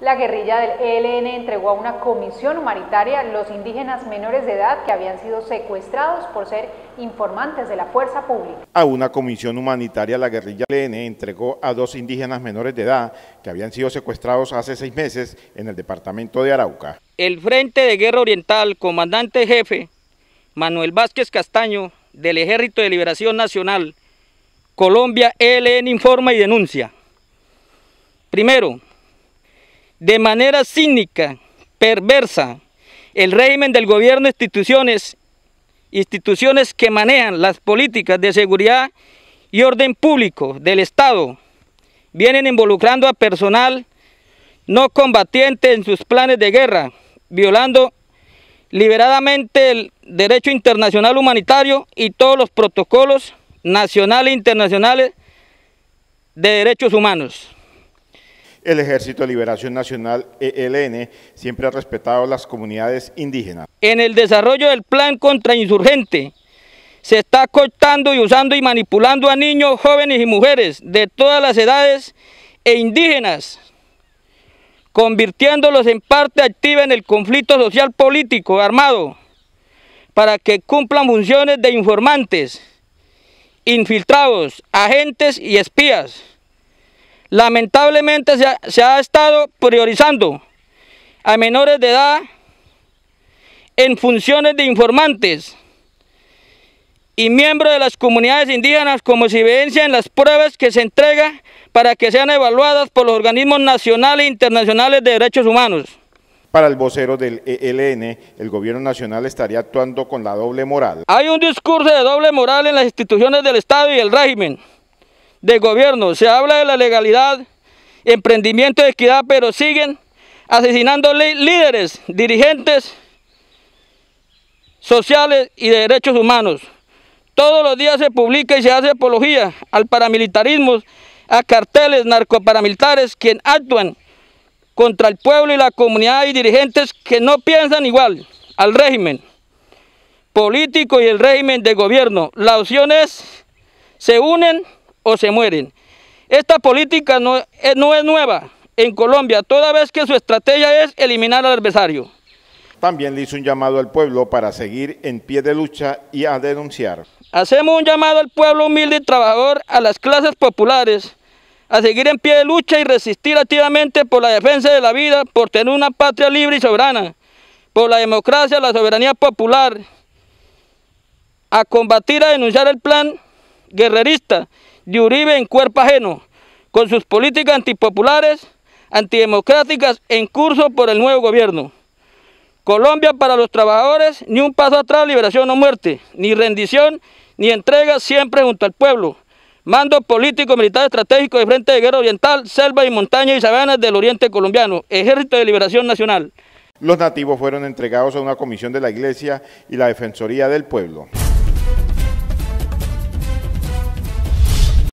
La guerrilla del ELN entregó a una comisión humanitaria los indígenas menores de edad que habían sido secuestrados por ser informantes de la fuerza pública. A una comisión humanitaria la guerrilla ELN e entregó a dos indígenas menores de edad que habían sido secuestrados hace seis meses en el departamento de Arauca. El Frente de Guerra Oriental, comandante jefe Manuel Vázquez Castaño, del Ejército de Liberación Nacional, Colombia ELN informa y denuncia. Primero, de manera cínica, perversa, el régimen del gobierno, instituciones, instituciones que manejan las políticas de seguridad y orden público del Estado, vienen involucrando a personal no combatiente en sus planes de guerra, violando liberadamente el derecho internacional humanitario y todos los protocolos nacionales e internacionales de derechos humanos el Ejército de Liberación Nacional, ELN, siempre ha respetado las comunidades indígenas. En el desarrollo del plan contra insurgente, se está cortando y usando y manipulando a niños, jóvenes y mujeres de todas las edades e indígenas, convirtiéndolos en parte activa en el conflicto social político armado, para que cumplan funciones de informantes, infiltrados, agentes y espías. Lamentablemente se ha, estado priorizando a menores de edad en funciones de informantes y miembros de las comunidades indígenas como se evidencia en las pruebas que se entrega para que sean evaluadas por los organismos nacionales e internacionales de derechos humanos. Para el vocero del ELN, el gobierno nacional estaría actuando con la doble moral. Hay un discurso de doble moral en las instituciones del Estado y el régimen de gobierno. Se habla de la legalidad, emprendimiento de equidad, pero siguen asesinando líderes, dirigentes sociales y de derechos humanos. Todos los días se publica y se hace apología al paramilitarismo, a carteles narcoparamilitares quien actúan contra el pueblo y la comunidad y dirigentes que no piensan igual al régimen político y el régimen de gobierno. La opción es, se unen o se mueren. Esta política eh, no, es nueva en Colombia, toda vez que su estrategia es eliminar al adversario. También le hizo un llamado al pueblo para seguir en pie de lucha y a denunciar. Hacemos un llamado al pueblo humilde y trabajador, a las clases populares, a seguir en pie de lucha y resistir activamente por la defensa de la vida, por tener una patria libre y soberana, por la democracia, la soberanía popular, a combatir, a denunciar el plan guerrerista de Uribe en cuerpo ajeno, con sus políticas antipopulares, antidemocráticas en curso por el nuevo gobierno. Colombia para los trabajadores, ni un paso atrás, liberación o muerte, ni rendición, ni entrega, siempre junto al pueblo. Mando político, militar estratégico de Frente de Guerra Oriental, selva y montaña y sabanas del oriente colombiano, Ejército de Liberación Nacional. Los nativos fueron entregados a una comisión de la Iglesia y la Defensoría del Pueblo.